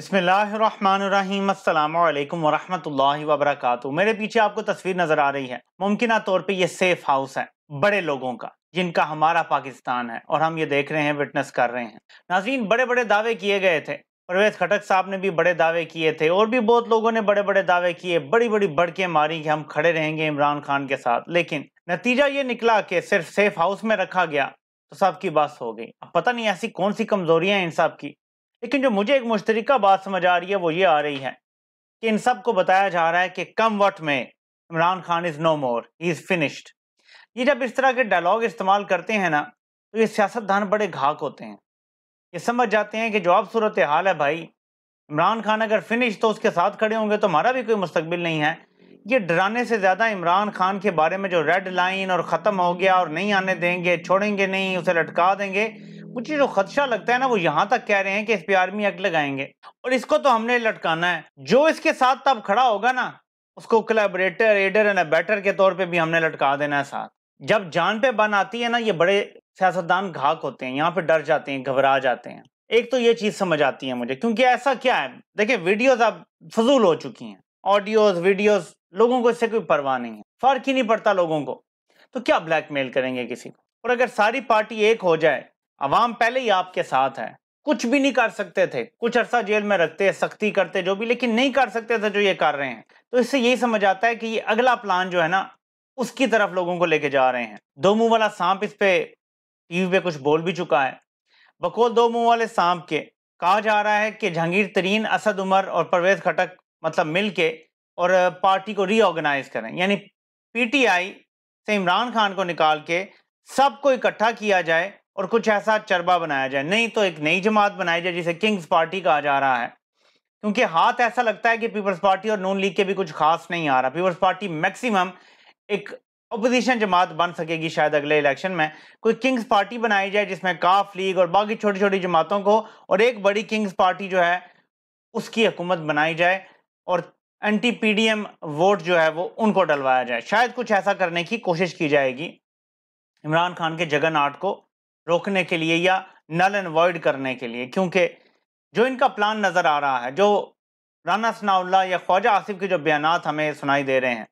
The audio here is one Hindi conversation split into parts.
बसमीम अल्लाम वरहमल वबरक मेरे पीछे आपको तस्वीर नज़र आ रही है मुमकिन तौर पर यह सेफ हाउस है बड़े लोगों का जिनका हमारा पाकिस्तान है और हम ये देख रहे हैं विटनेस कर रहे हैं नाजीन बड़े बड़े दावे किए गए थे परवेज खटक साहब ने भी बड़े दावे किए थे और भी बहुत लोगों ने बड़े बड़े दावे किए बड़ी बड़ी बड़के मारी कि हम खड़े रहेंगे इमरान खान के साथ लेकिन नतीजा ये निकला कि सिर्फ सेफ हाउस में रखा गया तो सबकी बात बस हो गई अब पता नहीं ऐसी कौन सी कमजोरियां हैं इन सब की लेकिन जो मुझे एक मुश्तरक बात समझ आ रही है वो ये आ रही है कि इन सब को बताया जा रहा है कि come what may Imran Khan is no more he is finished ये जब इस तरह के डायलॉग इस्तेमाल करते हैं ना तो ये सियासतदान बड़े घाक होते हैं ये समझ जाते हैं कि जो अब सूरत हाल है भाई इमरान खान अगर फिनिश तो उसके साथ खड़े होंगे तो हमारा भी कोई मुस्तबिल नहीं है ये डराने से ज़्यादा इमरान खान के बारे में जो रेड लाइन और ख़त्म हो गया और नहीं आने देंगे छोड़ेंगे नहीं उसे लटका देंगे मुझे जो खदशा लगता है ना वो यहाँ तक कह रहे हैं कि इस पे आर्मी एक्ट लगाएंगे और इसको तो हमने लटकाना है जो इसके साथ तब खड़ा होगा ना उसको कोलेबरेटर एडर एंड बैटर के तौर पे भी हमने लटका देना है साथ जब जान पे बन आती है ना ये बड़े सियासतदान घाक होते हैं यहाँ पे डर जाते हैं घबरा जाते हैं एक तो ये चीज़ समझ आती है मुझे क्योंकि ऐसा क्या है देखिए वीडियोज अब फजूल हो चुकी हैं ऑडियोज वीडियोज लोगों को इससे कोई परवाह नहीं है फ़र्क ही नहीं पड़ता लोगों को तो क्या ब्लैकमेल करेंगे किसी को और अगर सारी पार्टी एक हो जाए अवाम पहले ही आपके साथ है कुछ भी नहीं कर सकते थे कुछ अरसा जेल में रखते सख्ती करते जो भी लेकिन नहीं कर सकते थे जो ये कर रहे हैं तो इससे यही समझ आता है कि ये अगला प्लान जो है ना उसकी तरफ लोगों को लेके जा रहे हैं दो मुंह वाला सांप इस पे टीवी पे कुछ बोल भी चुका है बकोल दो मुंह वाले सांप के कहा जा रहा है कि जहांगीर तरीन असद उमर और परवेज खटक मतलब मिल और पार्टी को रीऑर्गेनाइज करें यानी पी से इमरान खान को निकाल के सबको इकट्ठा किया जाए और कुछ ऐसा चरबा बनाया जाए नहीं तो एक नई जमात बनाई जाए जिसे किंग्स पार्टी कहा जा रहा है क्योंकि हाथ ऐसा लगता है कि पीपल्स पार्टी और नून लीग के भी कुछ खास नहीं आ रहा पीपल्स पार्टी मैक्सिमम एक अपोजिशन जमात बन सकेगी शायद अगले इलेक्शन में कोई किंग्स पार्टी बनाई जाए जिसमें काफ लीग और बाकी छोटी छोटी जमातों को और एक बड़ी किंग्स पार्टी जो है उसकी हुकूमत बनाई जाए और एंटी पी वोट जो है वो उनको डलवाया जाए शायद कुछ ऐसा करने की कोशिश की जाएगी इमरान खान के जगन को रोकने के लिए या नल एंड वॉइड करने के लिए क्योंकि जो इनका प्लान नज़र आ रहा है जो राना सनाउल्ला या ख्वाजा आसिफ के जो बयान हमें सुनाई दे रहे हैं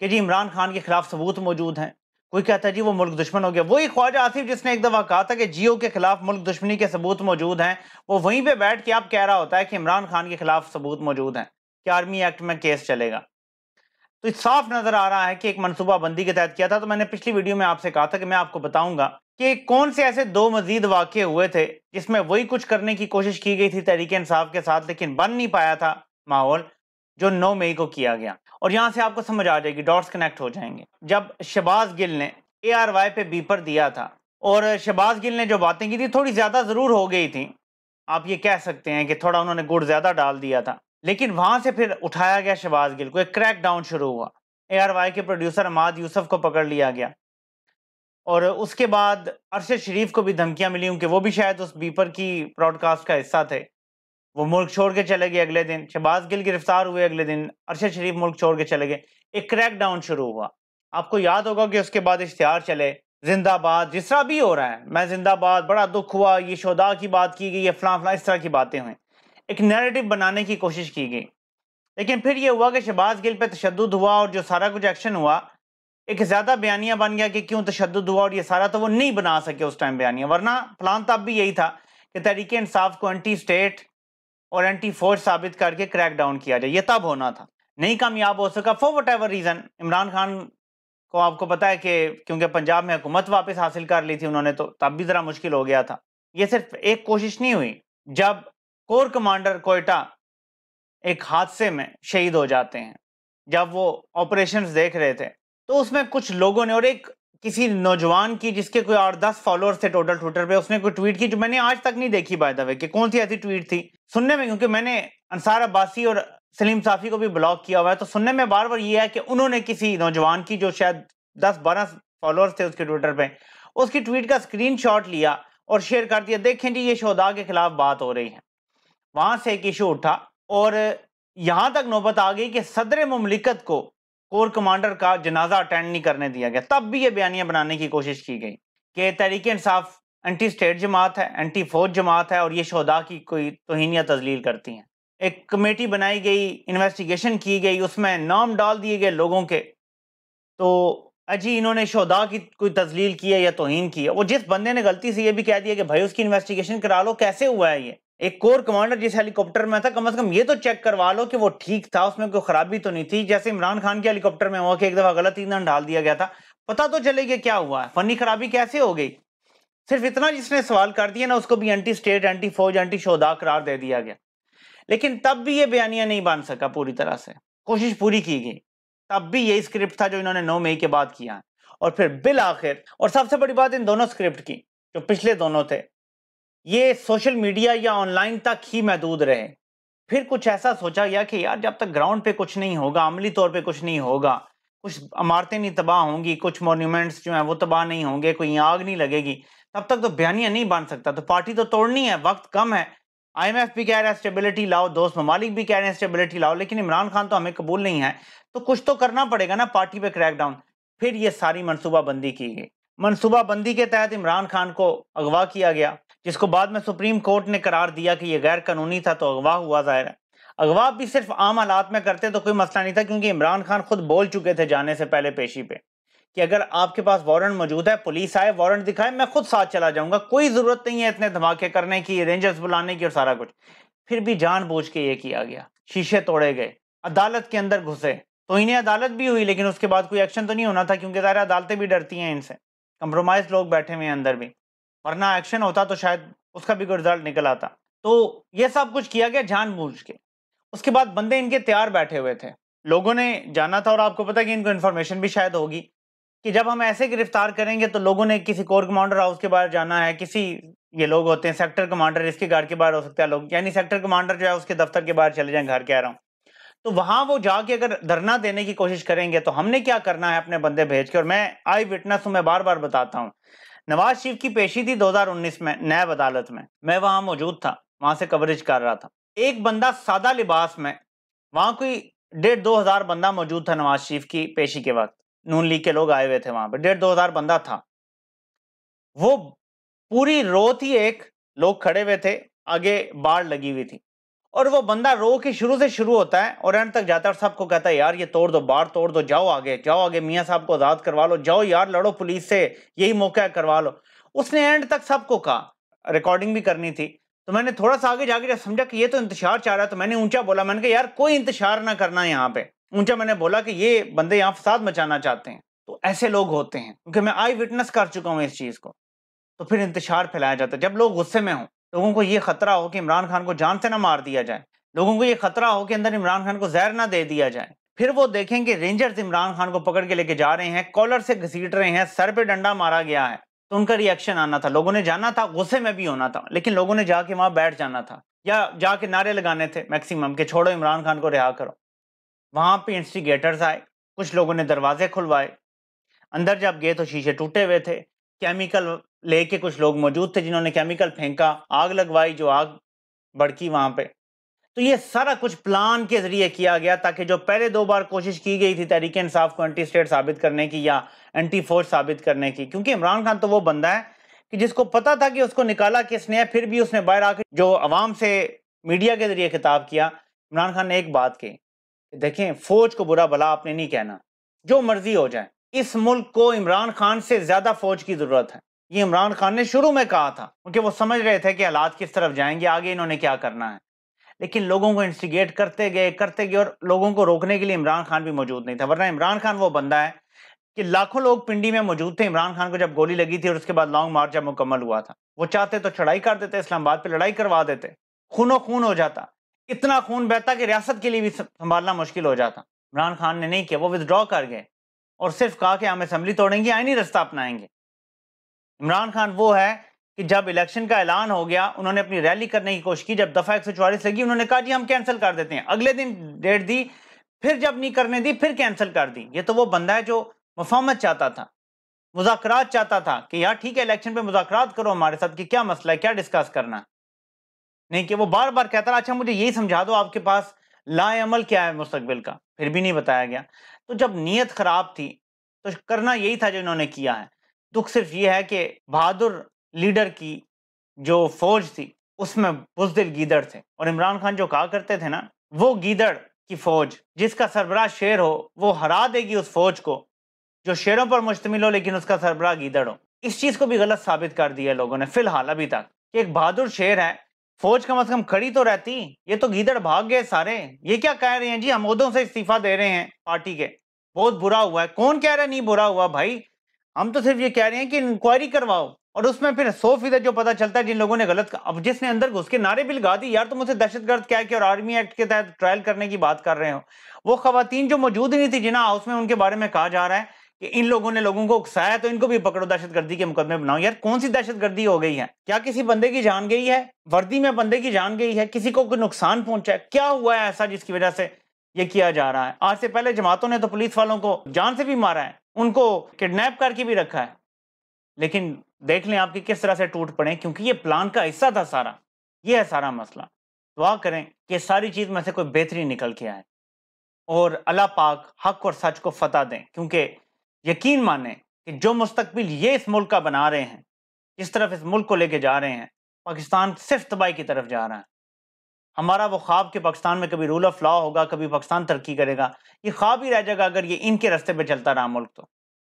कि जी इमरान खान के खिलाफ सबूत मौजूद हैं कोई कहता है जी वो मुल्क दुश्मन हो गया वही ख्वाजा आसिफ जिसने एक दफ़ा कहा था कि जियो के खिलाफ मुल्क दुश्मनी के सबूत मौजूद हैं वो वहीं पे बैठ के आप कह रहा होता है कि इमरान खान के खिलाफ सबूत मौजूद हैं कि आर्मी एक्ट में केस चलेगा तो साफ नज़र आ रहा है कि एक मनसूबाबंदी के तहत किया था तो मैंने पिछली वीडियो में आपसे कहा था कि मैं आपको बताऊंगा कि कौन से ऐसे दो मजीद वाक़े हुए थे जिसमें वही कुछ करने की कोशिश की गई थी तहरीक इंसाफ के साथ लेकिन बन नहीं पाया था माहौल जो 9 मई को किया गया और यहाँ से आपको समझ आ जाएगी डॉट्स कनेक्ट हो जाएंगे जब शबाज गिल ने ए आर वाई पे बीपर दिया था और शबाज गिल ने जो बातें की थी थोड़ी ज़्यादा ज़रूर हो गई थी आप ये कह सकते हैं कि थोड़ा उन्होंने गुड़ ज़्यादा डाल दिया था लेकिन वहाँ से फिर उठाया गया शबाज गिल को एक क्रैक डाउन शुरू हुआ ए आर वाई के प्रोड्यूसर अमाद यूसुफ को पकड़ लिया गया और उसके बाद अरशद शरीफ को भी धमकियां मिली उनके वो भी शायद उस बीपर की ब्रॉडकास्ट का हिस्सा थे वो मुल्क छोड़ के चले गए अगले दिन शहबाज गिल गिरफ्तार हुए अगले दिन अरशद शरीफ मुल्क छोड़ के चले गए एक क्रैक डाउन शुरू हुआ आपको याद होगा कि उसके बाद इश्तहार चले जिंदाबाद जिस तरह भी हो रहा है मैं जिंदाबाद बड़ा दुख हुआ ये शोदा की बात की गई ये फला फला इस तरह की बातें हुई एक नैरेटिव बनाने की कोशिश की गई लेकिन फिर ये हुआ कि शहबाज गिल पर तशद हुआ और जो सारा कुछ एक्शन हुआ एक ज़्यादा बयानिया बन गया कि क्यों तशद हुआ और ये सारा तो वो नहीं बना सके उस टाइम बयानिया वरना फलान तब तो भी यही था कि तहरीक इंसाफ को एंटी स्टेट और एंटी फोर्स साबित करके क्रैक डाउन किया जाए ये तब होना था नहीं कामयाब हो सका for whatever reason Imran Khan को आपको पता है कि क्योंकि पंजाब में हुकूमत वापस हासिल कर ली थी उन्होंने तो तब भी ज़रा मुश्किल हो गया था ये सिर्फ एक कोशिश नहीं हुई जब कोर कमांडर कोयटा एक हादसे में शहीद हो जाते हैं जब वो ऑपरेशंस देख रहे थे तो उसमें कुछ लोगों ने और एक किसी नौजवान की जिसके कोई और दस फॉलोअर्स थे टोटल ट्विटर पे उसने कोई ट्वीट की जो मैंने आज तक नहीं देखी बाय द वे कि कौन सी ऐसी ट्वीट थी सुनने में क्योंकि मैंने अंसार अब्बासी और सलीम साफी को भी ब्लॉक किया हुआ है तो सुनने में बार बार ये है कि उन्होंने किसी नौजवान की जो शायद दस बारह फॉलोअर्स थे उसके ट्विटर पर उसकी ट्वीट का स्क्रीन लिया और शेयर कर दिया देखें जी ये शोदा के खिलाफ बात हो रही है वहां से एक इशू उठा और यहाँ तक नौबत आ गई कि सदर ममलिकत को कोर कमांडर का जनाजा अटेंड नहीं करने दिया गया तब भी ये बयानियां बनाने की कोशिश की गई कि तहरीक इंसाफ एंटी स्टेट जमात है एंटी फौज जमात है और ये शहदा की कोई तोहन या तजलील करती हैं एक कमेटी बनाई गई इन्वेस्टिगेशन की गई उसमें नाम डाल दिए गए लोगों के तो अजी इन्होंने शहदा की कोई तजलील की है या तोहन की है और जिस बंदे ने गलती से ये भी कह दिया कि भाई उसकी इन्वेस्टिगेशन करा लो कैसे हुआ है ये एक कोर कमांडर जिस हेलीकॉप्टर में था कम से कम ये तो चेक करवा लो कि वो ठीक था उसमें कोई खराबी तो नहीं थी जैसे इमरान खान के हेलीकॉप्टर में हुआ कि एक दफा गलत ईंधन डाल दिया गया था पता तो चले कि क्या हुआ है फनी खराबी कैसे हो गई सिर्फ इतना जिसने सवाल कर दिया ना उसको भी एंटी स्टेट एंटी फौज एंटी शोधा करार दे दिया गया लेकिन तब भी ये बयानिया नहीं बन सका पूरी तरह से कोशिश पूरी की गई तब भी यही स्क्रिप्ट था जो इन्होंने नौ मई के बाद किया और फिर बिल आखिर और सबसे बड़ी बात इन दोनों स्क्रिप्ट की जो पिछले दोनों थे ये सोशल मीडिया या ऑनलाइन तक ही महदूद रहे फिर कुछ ऐसा सोचा गया कि यार जब तक ग्राउंड पे कुछ नहीं होगा अमली तौर पे कुछ नहीं होगा कुछ इमारतें नहीं तबाह होंगी कुछ मोन्यूमेंट्स जो हैं वो तबाह नहीं होंगे कोई आग नहीं लगेगी तब तक तो बयानिया नहीं बन सकता तो पार्टी तो तोड़नी है वक्त कम है आईएमएफ भी कह रहा है स्टेबिलिटी लाओ दोस्त ममालिक भी कह रहे हैं स्टेबिलिटी लाओ लेकिन इमरान खान तो हमें कबूल नहीं है तो कुछ तो करना पड़ेगा ना पार्टी पे क्रैकडाउन फिर ये सारी मनसूबाबंदी की गई मनसूबाबंदी के तहत इमरान खान को अगवा किया गया जिसको बाद में सुप्रीम कोर्ट ने करार दिया कि यह गैर कानूनी था तो अगवा हुआ जाहिर है अगवा भी सिर्फ आम हालात में करते तो कोई मसला नहीं था क्योंकि इमरान खान खुद बोल चुके थे जाने से पहले पेशी पे कि अगर आपके पास वारंट मौजूद है पुलिस आए वारंट दिखाए मैं खुद साथ चला जाऊंगा कोई ज़रूरत नहीं है इतने धमाके करने की रेंजर्स बुलाने की और सारा कुछ फिर भी जानबूझ के ये किया गया शीशे तोड़े गए अदालत के अंदर घुसे तो इन्हें अदालत भी हुई लेकिन उसके बाद कोई एक्शन तो नहीं होना था क्योंकि ज़ाहिर अदालतें भी डरती हैं इनसे कंप्रोमाइज लोग बैठे हुए हैं अंदर भी वरना एक्शन होता तो शायद उसका भी कोई रिजल्ट निकल आता तो ये सब कुछ किया गया जान के उसके बाद बंदे इनके तैयार बैठे हुए थे लोगों ने जाना था और आपको पता कि इनको इन्फॉर्मेशन भी शायद होगी कि जब हम ऐसे गिरफ्तार करेंगे तो लोगों ने किसी कोर कमांडर हाउस के बाहर जाना है किसी ये लोग होते हैं सेक्टर कमांडर इसके घर के बाहर हो सकता है लोग यानी सेक्टर कमांडर जो है उसके दफ्तर के बाहर चले जाएं घर कह रहा हूँ तो वहां वो जाके अगर धरना देने की कोशिश करेंगे तो हमने क्या करना है अपने बंदे भेज के और मैं आई विटनेस हूँ मैं बार बार बताता हूँ नवाज शरीफ की पेशी थी 2019 में नैब अदालत में मैं वहां मौजूद था वहां से कवरेज कर रहा था एक बंदा सादा लिबास में वहां कोई डेढ़ दो हजार बंदा मौजूद था नवाज शरीफ की पेशी के वक्त नून लीग के लोग आए हुए थे वहां पर डेढ़ दो हजार बंदा था वो पूरी रो थी एक लोग खड़े हुए थे आगे बाढ़ लगी हुई थी और वो बंदा रो के शुरू से शुरू होता है और एंड तक जाता है और सबको कहता है यार ये तोड़ दो बाहर तोड़ दो जाओ आगे जाओ आगे मियाँ साहब को आज़ाद करवा लो जाओ यार लड़ो पुलिस से यही मौका है करवा लो उसने एंड तक सबको कहा रिकॉर्डिंग भी करनी थी तो मैंने थोड़ा सा आगे जाके जब समझा कि ये तो इंतजार चाह रहा है तो मैंने ऊंचा बोला मैंने कहा यार कोई इंतजार ना करना यहाँ पे ऊंचा मैंने बोला कि ये बंदे यहाँ फसाद मचाना चाहते हैं तो ऐसे लोग होते हैं क्योंकि मैं आई विटनेस कर चुका हूँ इस चीज़ को तो फिर इंतजार फैलाया जाता है जब लोग गुस्से में हों लोगों को ये खतरा हो कि इमरान खान को जान से ना मार दिया जाए लोगों को ये खतरा हो कि अंदर इमरान खान को जहर ना दे दिया जाए फिर वो देखें कि रेंजर्स इमरान खान को पकड़ के लेके जा रहे हैं कॉलर से घसीट रहे हैं सर पे डंडा मारा गया है तो उनका रिएक्शन आना था लोगों ने जाना था गुस्से में भी होना था लेकिन लोगों ने जाके वहां बैठ जाना था या जाके नारे लगाने थे मैक्सिमम के छोड़ो इमरान खान को रिहा करो वहां पे इंस्टिगेटर्स आए कुछ लोगों ने दरवाजे खुलवाए अंदर जब गए तो शीशे टूटे हुए थे केमिकल लेके कुछ लोग मौजूद थे जिन्होंने केमिकल फेंका आग लगवाई जो आग भड़की वहां पे तो ये सारा कुछ प्लान के जरिए किया गया ताकि जो पहले दो बार कोशिश की गई थी तहरीक इंसाफ को एंटी स्टेट साबित करने की या एंटी फोर्स साबित करने की क्योंकि इमरान खान तो वो बंदा है कि जिसको पता था कि उसको निकाला किसने है फिर भी उसने बाहर आके जो आवाम से मीडिया के जरिए खिताब किया इमरान खान ने एक बात कही देखें फौज को बुरा भला आपने नहीं कहना जो मर्जी हो जाए इस मुल्क को इमरान खान से ज्यादा फौज की जरूरत है ये इमरान खान ने शुरू में कहा था क्योंकि वो समझ रहे थे कि हालात किस तरफ जाएंगे आगे इन्होंने क्या करना है लेकिन लोगों को इंस्टिगेट करते गए करते गए और लोगों को रोकने के लिए इमरान खान भी मौजूद नहीं था वरना इमरान खान वो बंदा है कि लाखों लोग पिंडी में मौजूद थे इमरान खान को जब गोली लगी थी और उसके बाद लॉन्ग मार्च जब मुकम्मल हुआ था वो चाहते तो चढ़ाई कर देते इस्लामाबाद पर लड़ाई करवा देते खूनो खून हो जाता इतना खून बहता कि रियासत के लिए भी संभालना मुश्किल हो जाता इमरान खान ने नहीं किया वो विदड्रॉ कर गए और सिर्फ कहा कि हम असम्बली तोड़ेंगे आईनी रास्ता अपनाएंगे इमरान खान वो है कि जब इलेक्शन का ऐलान हो गया उन्होंने अपनी रैली करने की कोशिश की जब दफ़ा एक लगी उन्होंने कहा जी हम कैंसिल कर देते हैं अगले दिन डेट दी फिर जब नहीं करने दी फिर कैंसिल कर दी ये तो वो बंदा है जो मफामत चाहता था मुजाकर चाहता था कि यार ठीक है इलेक्शन पे मुजाकर करो हमारे साथ कि क्या मसला है क्या डिस्कस करना नहीं कि वो बार बार कहता रहा अच्छा मुझे यही समझा दो आपके पास लाएमल क्या है मुस्तबिल का फिर भी नहीं बताया गया तो जब नीयत खराब थी तो करना यही था जो इन्होंने किया है दुख सिर्फ ये है कि बहादुर लीडर की जो फौज थी उसमें बुजदिल गीदड़ थे और इमरान खान जो कहा करते थे ना वो गीदड़ की फौज जिसका सरबराह शेर हो वो हरा देगी उस फौज को जो शेरों पर मुश्तमिल हो लेकिन उसका सरबराह गीदड़ हो इस चीज़ को भी गलत साबित कर दिया लोगों ने फिलहाल अभी तक कि एक बहादुर शेर है फौज कम अज कम खड़ी तो रहती ये तो गीदड़ भाग गए सारे ये क्या कह रहे हैं जी हम उदों से इस्तीफा दे रहे हैं पार्टी के बहुत बुरा हुआ है कौन कह रहा है नहीं बुरा हुआ भाई हम तो सिर्फ ये कह रहे हैं कि इंक्वायरी करवाओ और उसमें फिर सौ फीसद जो पता चलता है जिन लोगों ने गलत अब जिसने अंदर घुस के नारे भी लगा दी यार तुम उसे दहशतगर्द क्या कि और आर्मी एक्ट के तहत ट्रायल करने की बात कर रहे हो वो खातन जो मौजूद ही नहीं थी जिना हाउस में उनके बारे में कहा जा रहा है कि इन लोगों ने लोगों को उकसाया तो इनको भी पकड़ो दहशतगर्दी के मुकदमे बनाओ यार कौन सी दहशतगर्दी हो गई है क्या किसी बंदे की जान गई है वर्दी में बंदे की जान गई है किसी को कोई नुकसान पहुंचा है क्या हुआ है ऐसा जिसकी वजह से ये किया जा रहा है आज से पहले जमातों ने तो पुलिस वालों को जान से भी मारा है उनको किडनैप करके भी रखा है लेकिन देख लें आपकी किस तरह से टूट पड़े क्योंकि ये प्लान का हिस्सा था सारा ये है सारा मसला दुआ करें कि सारी चीज़ में से कोई बेहतरी निकल के आए और अल्लाह पाक हक और सच को फतह दें क्योंकि यकीन माने कि जो मुस्तबिल ये इस मुल्क का बना रहे हैं इस तरफ इस मुल्क को लेके जा रहे हैं पाकिस्तान सिर्फ तबाही की तरफ जा रहा है हमारा वो ख्वाब के पाकिस्तान में कभी रूल ऑफ लॉ होगा कभी पाकिस्तान तरक्की करेगा ये ख्वाब ही रह जाएगा अगर ये इनके रास्ते पर चलता रहा मुल्क तो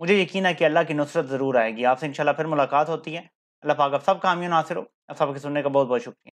मुझे यकीन है कि अल्लाह की नुसरत ज़रूर आएगी आपसे इंशाल्लाह फिर मुलाकात होती है अल्लाह पाक आप सब कामियों नासिर हो आप सबके सुनने का बहुत बहुत शुक्रिया